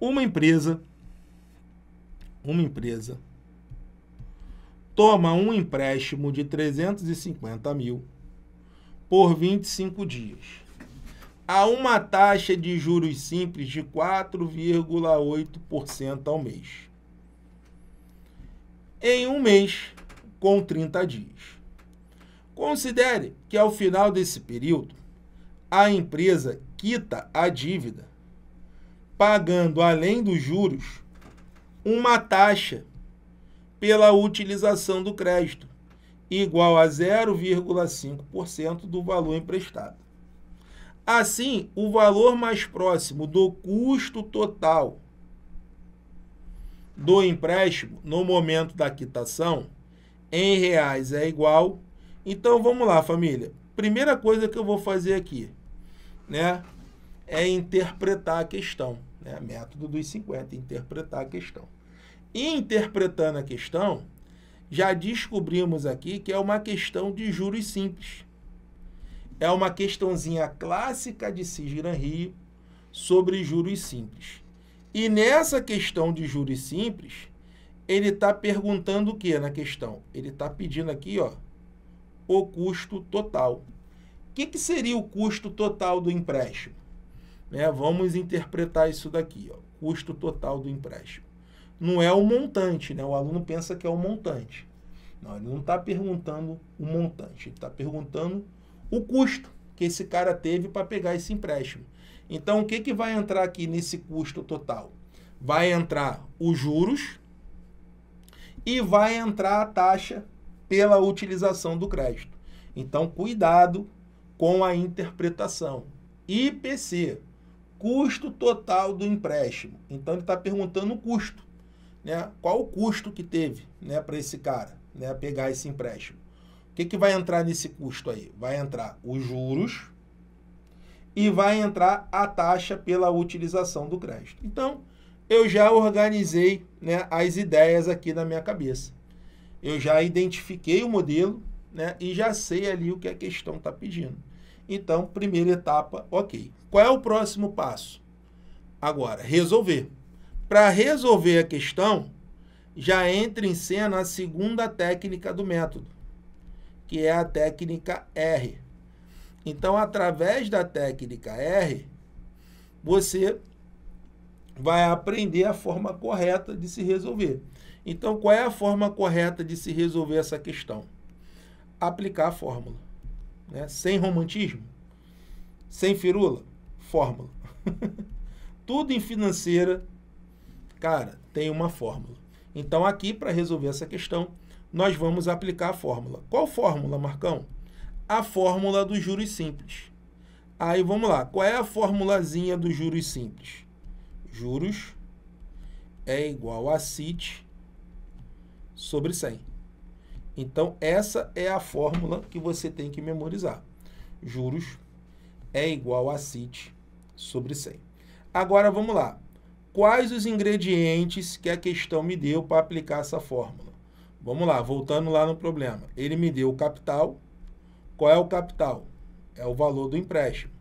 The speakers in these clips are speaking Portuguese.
uma empresa uma empresa toma um empréstimo de 350 mil por 25 dias a uma taxa de juros simples de 4,8% ao mês. Em um mês, com 30 dias. Considere que ao final desse período, a empresa quita a dívida pagando, além dos juros, uma taxa pela utilização do crédito, igual a 0,5% do valor emprestado. Assim, o valor mais próximo do custo total do empréstimo no momento da quitação em reais é igual. Então vamos lá, família. Primeira coisa que eu vou fazer aqui, né, é interpretar a questão né? método dos 50, interpretar a questão. E interpretando a questão, já descobrimos aqui que é uma questão de juros simples. É uma questãozinha clássica de Cisgran Rio sobre juros simples. E nessa questão de juros simples, ele está perguntando o que na questão? Ele está pedindo aqui, ó, o custo total. O que, que seria o custo total do empréstimo? Né? Vamos interpretar isso daqui, ó, custo total do empréstimo. Não é o montante, né? o aluno pensa que é o montante. Não, ele não está perguntando o montante, ele está perguntando o custo que esse cara teve para pegar esse empréstimo. Então, o que, que vai entrar aqui nesse custo total? Vai entrar os juros e vai entrar a taxa pela utilização do crédito. Então, cuidado com a interpretação. IPC, custo total do empréstimo. Então ele está perguntando o custo, né? Qual o custo que teve, né, para esse cara, né, pegar esse empréstimo? O que, que vai entrar nesse custo aí? Vai entrar os juros e vai entrar a taxa pela utilização do crédito. Então eu já organizei, né, as ideias aqui na minha cabeça. Eu já identifiquei o modelo, né, e já sei ali o que a questão está pedindo. Então, primeira etapa, ok. Qual é o próximo passo? Agora, resolver. Para resolver a questão, já entra em cena a segunda técnica do método, que é a técnica R. Então, através da técnica R, você vai aprender a forma correta de se resolver. Então, qual é a forma correta de se resolver essa questão? Aplicar a fórmula né? sem romantismo, sem firula, fórmula. Tudo em financeira, cara, tem uma fórmula. Então, aqui, para resolver essa questão, nós vamos aplicar a fórmula. Qual fórmula, Marcão? A fórmula dos juros simples. Aí, vamos lá. Qual é a formulazinha dos juros simples? Juros é igual a CIT sobre 100. Então, essa é a fórmula que você tem que memorizar. Juros é igual a CIT sobre 100. Agora, vamos lá. Quais os ingredientes que a questão me deu para aplicar essa fórmula? Vamos lá, voltando lá no problema. Ele me deu o capital. Qual é o capital? É o valor do empréstimo.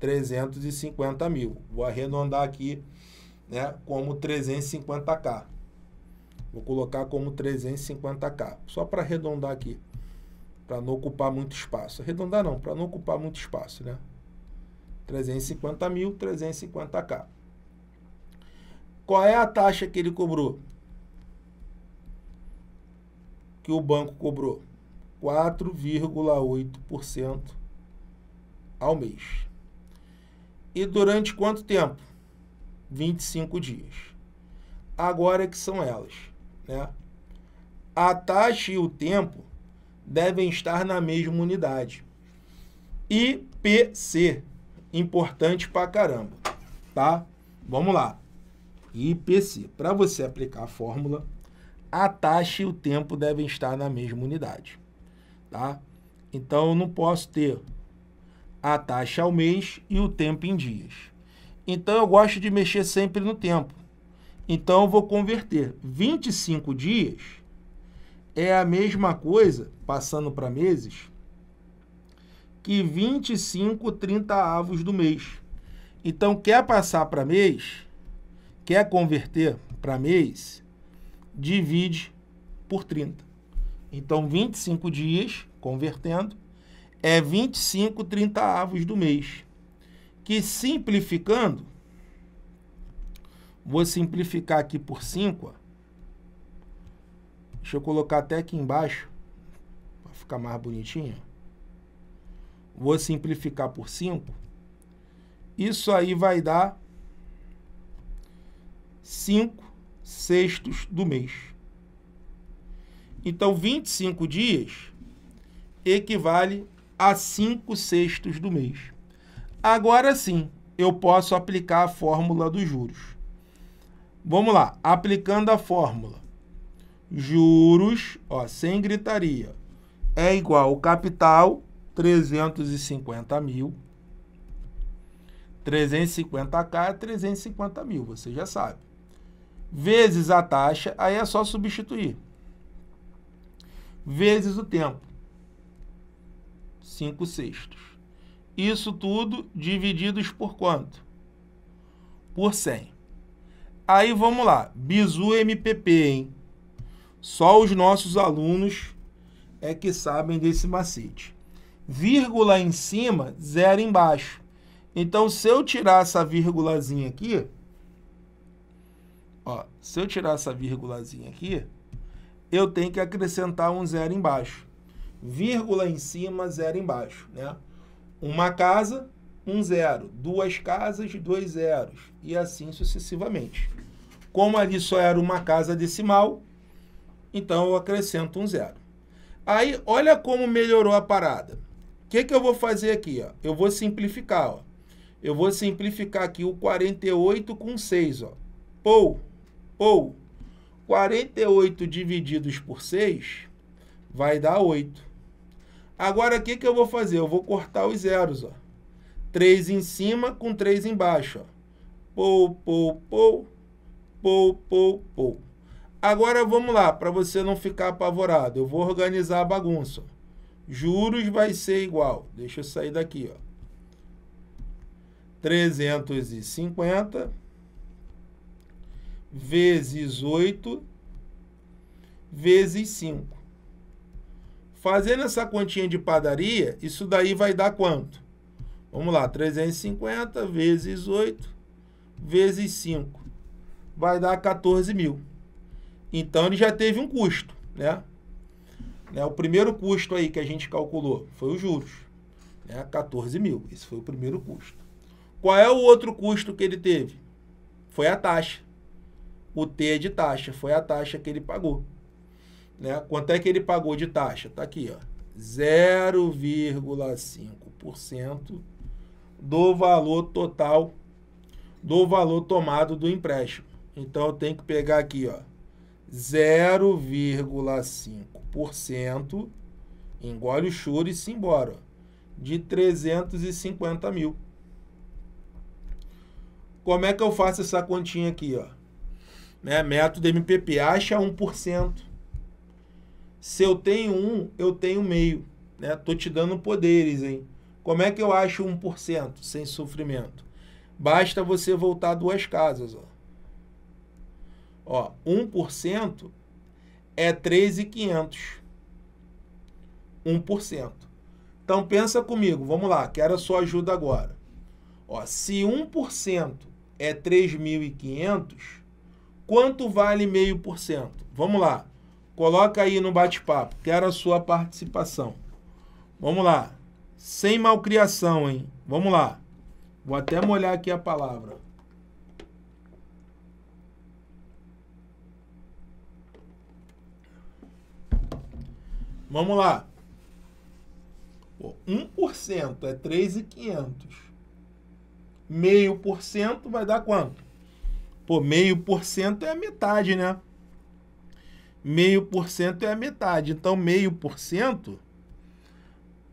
350 mil. Vou arredondar aqui né, como 350k. Vou colocar como 350K, só para arredondar aqui, para não ocupar muito espaço. Arredondar não, para não ocupar muito espaço, né? 350 mil, 350K. Qual é a taxa que ele cobrou? Que o banco cobrou? 4,8% ao mês. E durante quanto tempo? 25 dias. Agora é que são elas. Né? A taxa e o tempo devem estar na mesma unidade. IPC, importante pra caramba, tá? Vamos lá. IPC, para você aplicar a fórmula, a taxa e o tempo devem estar na mesma unidade, tá? Então eu não posso ter a taxa ao mês e o tempo em dias. Então eu gosto de mexer sempre no tempo. Então, eu vou converter 25 dias é a mesma coisa, passando para meses, que 25 30 avos do mês. Então, quer passar para mês, quer converter para mês, divide por 30. Então, 25 dias, convertendo, é 25 30 avos do mês. Que simplificando, Vou simplificar aqui por 5. Deixa eu colocar até aqui embaixo, para ficar mais bonitinho. Vou simplificar por 5. Isso aí vai dar 5 sextos do mês. Então, 25 dias equivale a 5 sextos do mês. Agora sim, eu posso aplicar a fórmula dos juros. Vamos lá, aplicando a fórmula. Juros, ó, sem gritaria, é igual capital, 350 mil. 350k é 350 mil, você já sabe. Vezes a taxa, aí é só substituir. Vezes o tempo. 5 sextos. Isso tudo divididos por quanto? Por 100. Aí vamos lá, Bizu MPP, hein? Só os nossos alunos é que sabem desse macete. Vírgula em cima, zero embaixo. Então, se eu tirar essa vírgulazinha aqui, ó, se eu tirar essa vírgulazinha aqui, eu tenho que acrescentar um zero embaixo. Vírgula em cima, zero embaixo, né? Uma casa, um zero, duas casas, dois zeros, e assim sucessivamente. Como ali só era uma casa decimal, então eu acrescento um zero. Aí, olha como melhorou a parada. O que, que eu vou fazer aqui? Ó? Eu vou simplificar. Ó. Eu vou simplificar aqui o 48 com 6. Ó. Pou, pou. 48 divididos por 6 vai dar 8. Agora, o que, que eu vou fazer? Eu vou cortar os zeros. Ó. 3 em cima com 3 embaixo. Pou, pou, pou, pou, pou, pou. Agora vamos lá, para você não ficar apavorado. Eu vou organizar a bagunça. Juros vai ser igual. Deixa eu sair daqui, ó. 350 vezes 8 vezes 5. Fazendo essa continha de padaria, isso daí vai dar quanto? Vamos lá, 350 vezes 8 vezes 5 vai dar 14 mil. Então ele já teve um custo, né? né? O primeiro custo aí que a gente calculou foi os juros, né? 14 mil. Esse foi o primeiro custo. Qual é o outro custo que ele teve? Foi a taxa. O T de taxa foi a taxa que ele pagou. Né? Quanto é que ele pagou de taxa? Tá aqui, ó. 0,5% do valor total do valor tomado do empréstimo. Então eu tenho que pegar aqui, ó, 0,5%, engole o choro e se embora, de 350 mil. Como é que eu faço essa continha aqui, ó? Né? Método MPP, acha 1%. Se eu tenho um, eu tenho meio, né? Tô te dando poderes, hein? Como é que eu acho 1% sem sofrimento? Basta você voltar duas casas. Ó. Ó, 1% é 3,500. 1%. Então pensa comigo, vamos lá, quero a sua ajuda agora. Ó, se 1% é 3.500, quanto vale 0,5%? Vamos lá, coloca aí no bate-papo, quero a sua participação. Vamos lá sem malcriação, hein? Vamos lá. Vou até molhar aqui a palavra. Vamos lá. 1% é 3,500. Meio por cento vai dar quanto? Pô, meio por cento é a metade, né? Meio por cento é a metade. Então, meio por cento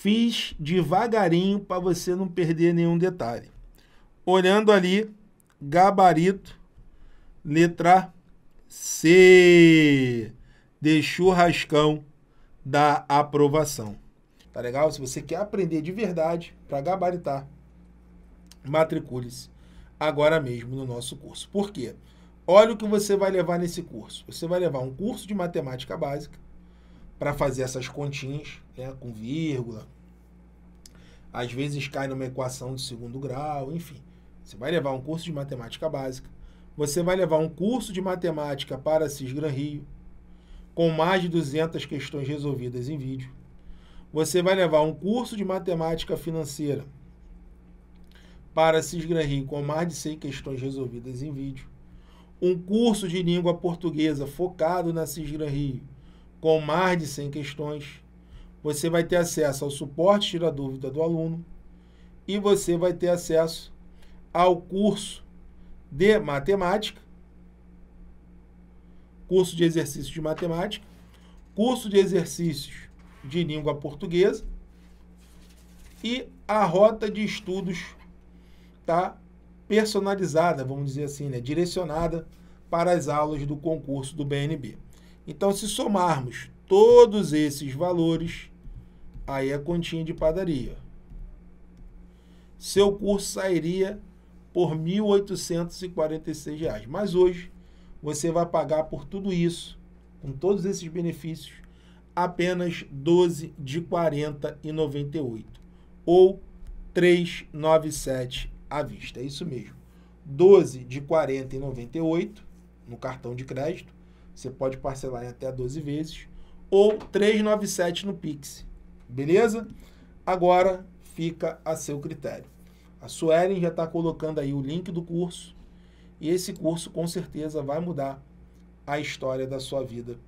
Fiz devagarinho para você não perder nenhum detalhe. Olhando ali, gabarito, letra C. Deixou rascão da aprovação. Tá legal? Se você quer aprender de verdade para gabaritar, matricule-se agora mesmo no nosso curso. Por quê? Olha o que você vai levar nesse curso. Você vai levar um curso de matemática básica, para fazer essas continhas, né, com vírgula. Às vezes cai numa equação de segundo grau, enfim. Você vai levar um curso de matemática básica, você vai levar um curso de matemática para Cisgran Rio, com mais de 200 questões resolvidas em vídeo. Você vai levar um curso de matemática financeira para Cisgran Rio, com mais de 100 questões resolvidas em vídeo. Um curso de língua portuguesa focado na Cisgran Rio, com mais de 100 questões. Você vai ter acesso ao suporte Tira Dúvida do aluno e você vai ter acesso ao curso de matemática, curso de exercícios de matemática, curso de exercícios de língua portuguesa e a rota de estudos tá personalizada, vamos dizer assim, né, direcionada para as aulas do concurso do BNB. Então, se somarmos todos esses valores, aí a é continha de padaria. Seu curso sairia por R$ 1.846. Mas hoje você vai pagar por tudo isso, com todos esses benefícios, apenas 12 de 40 e ou 397 à vista. É isso mesmo. 12 de 40 no cartão de crédito você pode parcelar em até 12 vezes. Ou 397 no Pix. Beleza? Agora fica a seu critério. A Suelen já está colocando aí o link do curso. E esse curso com certeza vai mudar a história da sua vida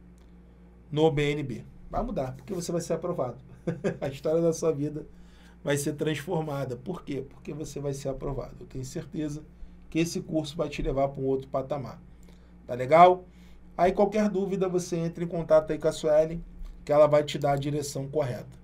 no BNB. Vai mudar, porque você vai ser aprovado. a história da sua vida vai ser transformada. Por quê? Porque você vai ser aprovado. Eu tenho certeza que esse curso vai te levar para um outro patamar. Tá legal? Aí qualquer dúvida você entra em contato aí com a Suelen, que ela vai te dar a direção correta.